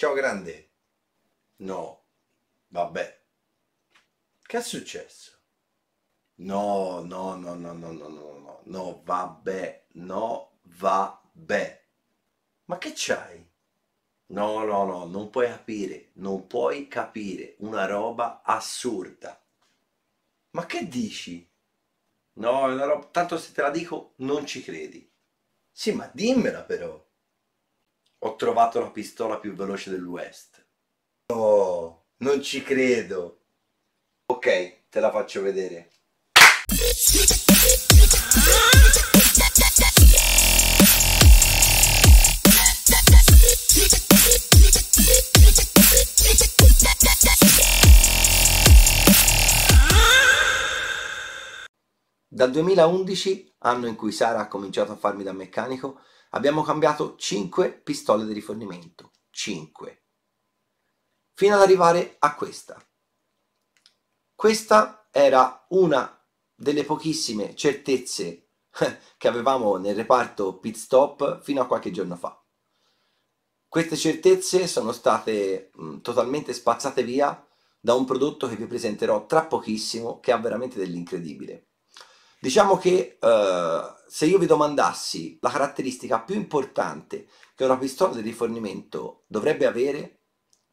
Ciao grande. No. Vabbè. Che è successo? No, no, no, no, no, no, no, no, no, vabbè, no, vabbè. Ma che c'hai? No, no, no, non puoi capire, non puoi capire, una roba assurda. Ma che dici? No, è una roba, tanto se te la dico non ci credi. Sì, ma dimmela però ho trovato la pistola più veloce dell'West. Oh, non ci credo. Ok, te la faccio vedere. Dal 2011, anno in cui Sara ha cominciato a farmi da meccanico, Abbiamo cambiato 5 pistole di rifornimento, 5, fino ad arrivare a questa. Questa era una delle pochissime certezze che avevamo nel reparto pit stop fino a qualche giorno fa. Queste certezze sono state mh, totalmente spazzate via da un prodotto che vi presenterò tra pochissimo che ha veramente dell'incredibile. Diciamo che eh, se io vi domandassi la caratteristica più importante che una pistola di rifornimento dovrebbe avere,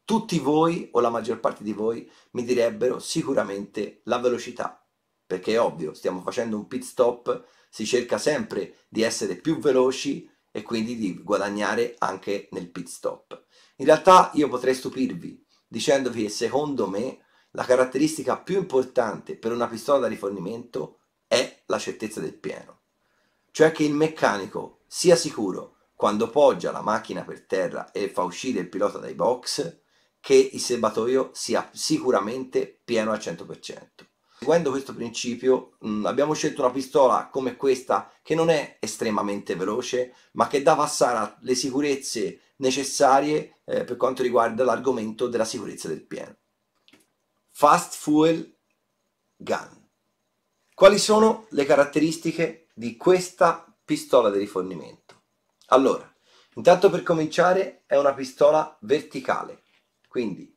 tutti voi o la maggior parte di voi mi direbbero sicuramente la velocità, perché è ovvio, stiamo facendo un pit stop, si cerca sempre di essere più veloci e quindi di guadagnare anche nel pit stop. In realtà io potrei stupirvi dicendovi che secondo me la caratteristica più importante per una pistola da rifornimento è è la certezza del pieno. Cioè che il meccanico sia sicuro quando poggia la macchina per terra e fa uscire il pilota dai box che il serbatoio sia sicuramente pieno al 100%. Seguendo questo principio mh, mm, abbiamo scelto una pistola come questa che non è estremamente veloce ma che dà passare le sicurezze necessarie eh, per quanto riguarda l'argomento della sicurezza del pieno. Fast Fuel Gun. Quali sono le caratteristiche di questa pistola di rifornimento? Allora, intanto per cominciare è una pistola verticale, quindi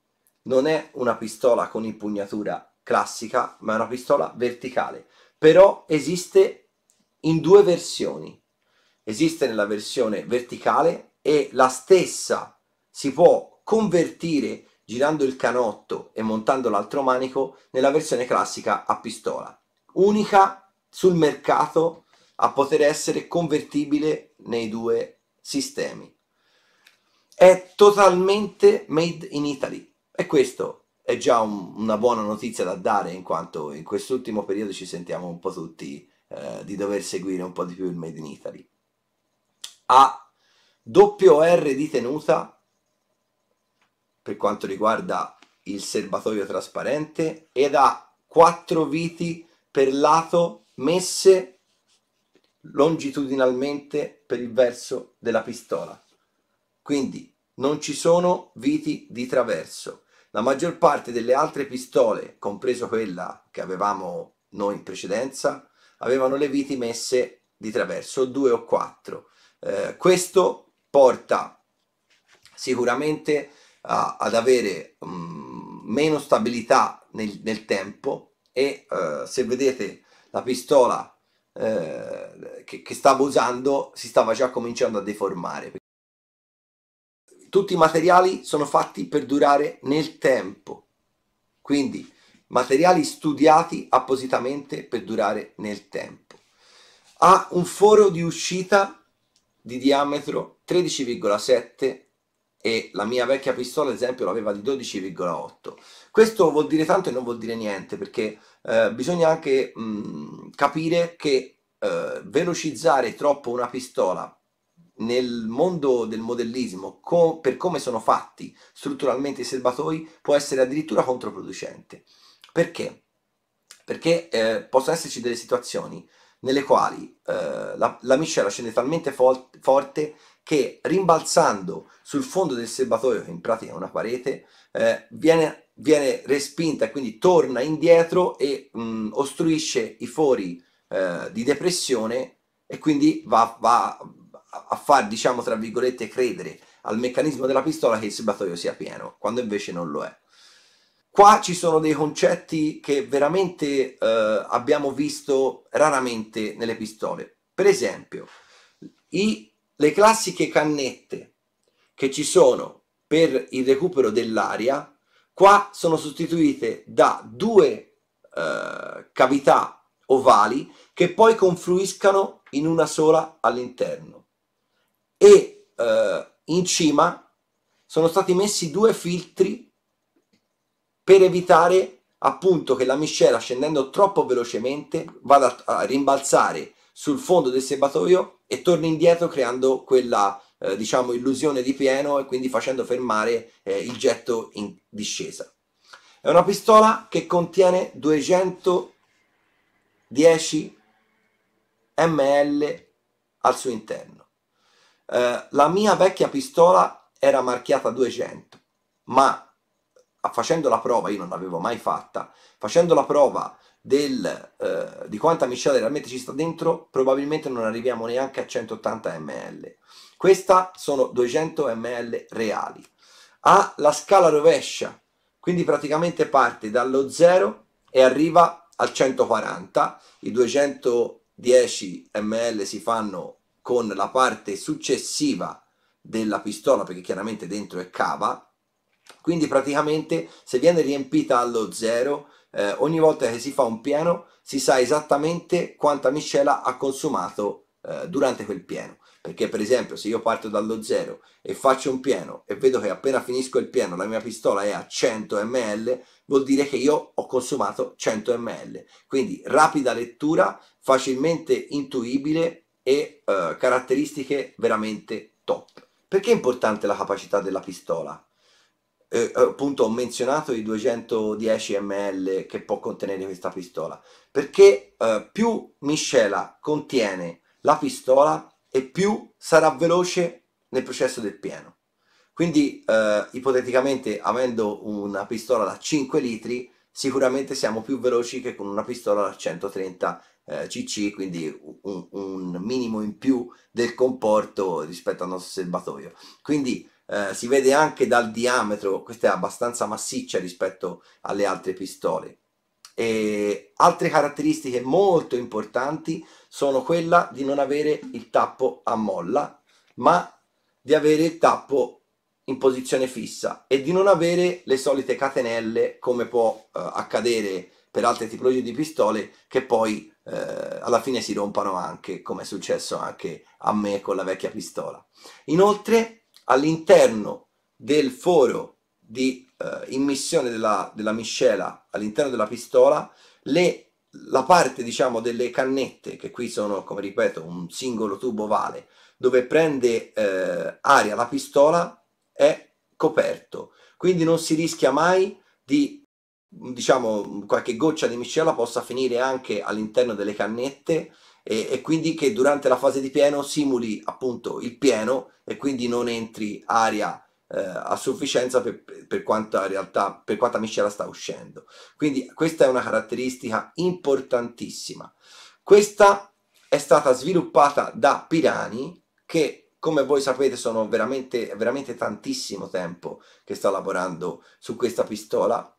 non è una pistola con impugnatura classica, ma è una pistola verticale. Però esiste in due versioni. Esiste nella versione verticale e la stessa si può convertire girando il canotto e montando l'altro manico nella versione classica a pistola unica sul mercato a poter essere convertibile nei due sistemi. È totalmente made in Italy e questo è già un, una buona notizia da dare in quanto in quest'ultimo periodo ci sentiamo un po' tutti eh, di dover seguire un po' di più il made in Italy. Ha doppio R di tenuta per quanto riguarda il serbatoio trasparente ed ha quattro viti per lato messe longitudinalmente per il verso della pistola. Quindi non ci sono viti di traverso. La maggior parte delle altre pistole, compreso quella che avevamo noi in precedenza, avevano le viti messe di traverso, due o quattro. Eh, questo porta sicuramente a, ad avere mh, mm, meno stabilità nel, nel tempo, e eh, se vedete la pistola eh, che, che stavo usando si stava già cominciando a deformare. Tutti i materiali sono fatti per durare nel tempo, quindi materiali studiati appositamente per durare nel tempo. Ha un foro di uscita di diametro 13,7 e la mia vecchia pistola ad esempio l'aveva di 12,8 questo vuol dire tanto e non vuol dire niente perché eh, bisogna anche mh, capire che eh, velocizzare troppo una pistola nel mondo del modellismo co per come sono fatti strutturalmente i serbatoi può essere addirittura controproducente perché? perché eh, possono esserci delle situazioni nelle quali eh, la, la miscela scende talmente fo forte che rimbalzando sul fondo del serbatoio, che in pratica è una parete, eh, viene, viene, respinta e quindi torna indietro e mh, mm, ostruisce i fori eh, di depressione e quindi va, va a far, diciamo, tra virgolette, credere al meccanismo della pistola che il serbatoio sia pieno, quando invece non lo è. Qua ci sono dei concetti che veramente eh, abbiamo visto raramente nelle pistole. Per esempio, i le classiche cannette che ci sono per il recupero dell'aria, qua sono sostituite da due eh, cavità ovali che poi confluiscano in una sola all'interno. E eh, in cima sono stati messi due filtri per evitare appunto che la miscela scendendo troppo velocemente vada a rimbalzare sul fondo del serbatoio e torna indietro creando quella eh, diciamo illusione di pieno e quindi facendo fermare eh, il getto in discesa. È una pistola che contiene 210 ml al suo interno. Eh, la mia vecchia pistola era marchiata 200, ma facendo la prova, io non l'avevo mai fatta, facendo la prova del, eh, di quanta miscela realmente ci sta dentro, probabilmente non arriviamo neanche a 180 ml. Questa sono 200 ml reali. Ha la scala rovescia, quindi praticamente parte dallo 0 e arriva al 140. I 210 ml si fanno con la parte successiva della pistola, perché chiaramente dentro è cava, quindi praticamente se viene riempita allo zero, eh, ogni volta che si fa un pieno si sa esattamente quanta miscela ha consumato eh, durante quel pieno. Perché per esempio se io parto dallo zero e faccio un pieno e vedo che appena finisco il pieno la mia pistola è a 100 ml, vuol dire che io ho consumato 100 ml. Quindi rapida lettura, facilmente intuibile e eh, caratteristiche veramente top. Perché è importante la capacità della pistola? eh, appunto ho menzionato i 210 ml che può contenere questa pistola perché eh, più miscela contiene la pistola e più sarà veloce nel processo del pieno quindi eh, ipoteticamente avendo una pistola da 5 litri sicuramente siamo più veloci che con una pistola da 130 eh, cc quindi un, un minimo in più del comporto rispetto al nostro serbatoio quindi eh, si vede anche dal diametro, questa è abbastanza massiccia rispetto alle altre pistole. E altre caratteristiche molto importanti sono quella di non avere il tappo a molla, ma di avere il tappo in posizione fissa e di non avere le solite catenelle come può eh, accadere per altre tipologie di pistole che poi eh, alla fine si rompano anche come è successo anche a me con la vecchia pistola. Inoltre all'interno del foro di eh, immissione della, della miscela all'interno della pistola le, la parte diciamo delle cannette che qui sono come ripeto un singolo tubo ovale dove prende eh, aria la pistola è coperto quindi non si rischia mai di diciamo qualche goccia di miscela possa finire anche all'interno delle cannette e, e, quindi che durante la fase di pieno simuli appunto il pieno e quindi non entri aria eh, a sufficienza per, per, quanta realtà, per quanta miscela sta uscendo. Quindi questa è una caratteristica importantissima. Questa è stata sviluppata da Pirani che come voi sapete sono veramente, veramente tantissimo tempo che sta lavorando su questa pistola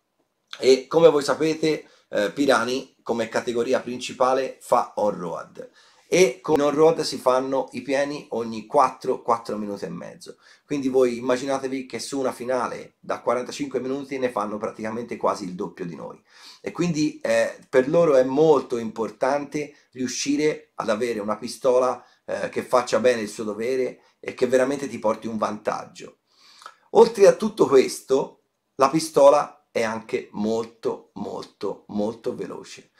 e come voi sapete eh, Pirani come categoria principale fa on-road e con on-road si fanno i pieni ogni 4-4 minuti e mezzo. Quindi voi immaginatevi che su una finale da 45 minuti ne fanno praticamente quasi il doppio di noi. E quindi eh, per loro è molto importante riuscire ad avere una pistola eh, che faccia bene il suo dovere e che veramente ti porti un vantaggio. Oltre a tutto questo, la pistola è anche molto molto molto veloce.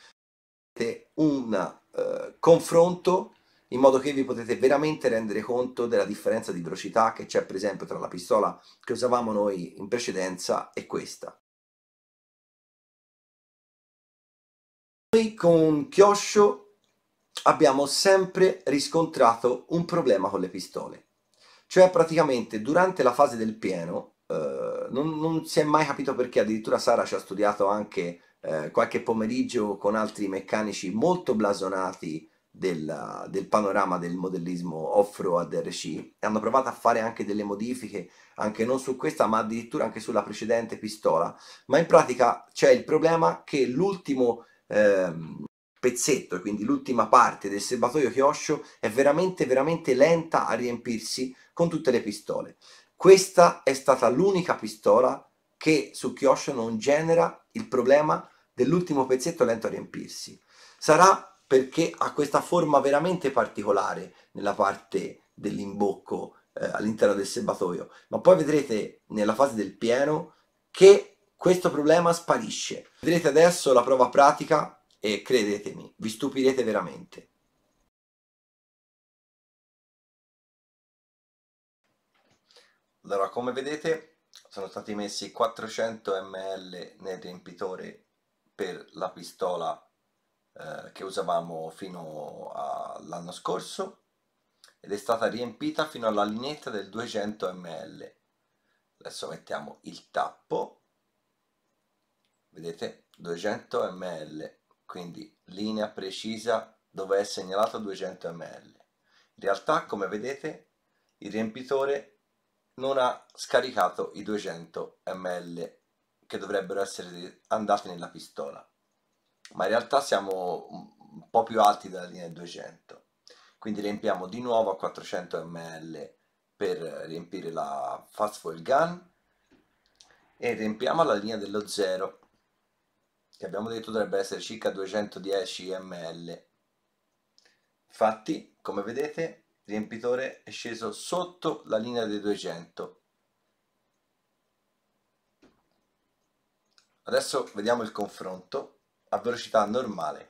Un eh, confronto in modo che vi potete veramente rendere conto della differenza di velocità che c'è per esempio tra la pistola che usavamo noi in precedenza e questa. Noi con chioscio abbiamo sempre riscontrato un problema con le pistole, cioè praticamente durante la fase del pieno eh, non, non, si è mai capito perché, addirittura Sara ci ha studiato anche eh, qualche pomeriggio con altri meccanici molto blasonati del, del panorama del modellismo off-road RC e hanno provato a fare anche delle modifiche, anche non su questa ma addirittura anche sulla precedente pistola, ma in pratica c'è il problema che l'ultimo... Ehm, pezzetto, quindi l'ultima parte del serbatoio chioscio è veramente veramente lenta a riempirsi con tutte le pistole. Questa è stata l'unica pistola che su Kyosho non genera il problema dell'ultimo pezzetto lento a riempirsi. Sarà perché ha questa forma veramente particolare nella parte dell'imbocco eh, all'interno del serbatoio, ma poi vedrete nella fase del pieno che questo problema sparisce. Vedrete adesso la prova pratica e credetemi, vi stupirete veramente. allora come vedete sono stati messi 400 ml nel riempitore per la pistola eh, che usavamo fino all'anno scorso ed è stata riempita fino alla lineetta del 200 ml adesso mettiamo il tappo vedete 200 ml quindi linea precisa dove è segnalato 200 ml in realtà come vedete il riempitore non ha scaricato i 200 ml che dovrebbero essere andati nella pistola ma in realtà siamo un po' più alti della linea 200 quindi riempiamo di nuovo a 400 ml per riempire la fast fuel gun e riempiamo la linea dello 0 che abbiamo detto dovrebbe essere circa 210 ml infatti come vedete riempitore è sceso sotto la linea dei 200 adesso vediamo il confronto a velocità normale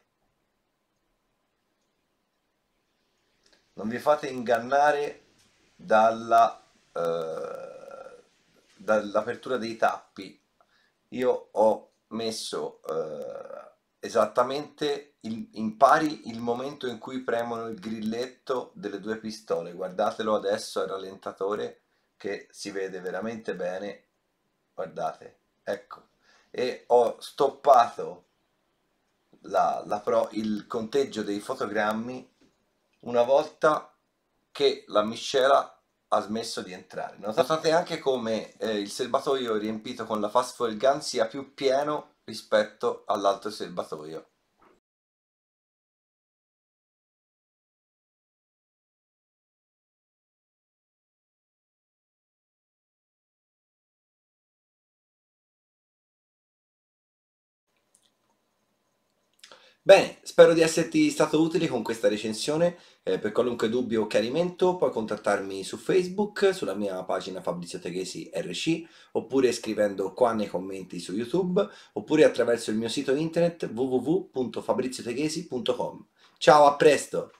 non vi fate ingannare dalla eh, dall'apertura dei tappi io ho messo eh, esattamente il, impari il momento in cui premono il grilletto delle due pistole. Guardatelo adesso al rallentatore che si vede veramente bene. Guardate, ecco. E ho stoppato la, la pro, il conteggio dei fotogrammi una volta che la miscela ha smesso di entrare. Notate anche come eh, il serbatoio riempito con la fast fuel gun sia più pieno rispetto all'altro serbatoio. Bene, spero di esserti stato utile con questa recensione, eh, per qualunque dubbio o chiarimento puoi contattarmi su Facebook, sulla mia pagina Fabrizio Teghesi RC, oppure scrivendo qua nei commenti su YouTube, oppure attraverso il mio sito internet www.fabrizioteghesi.com. Ciao, a presto!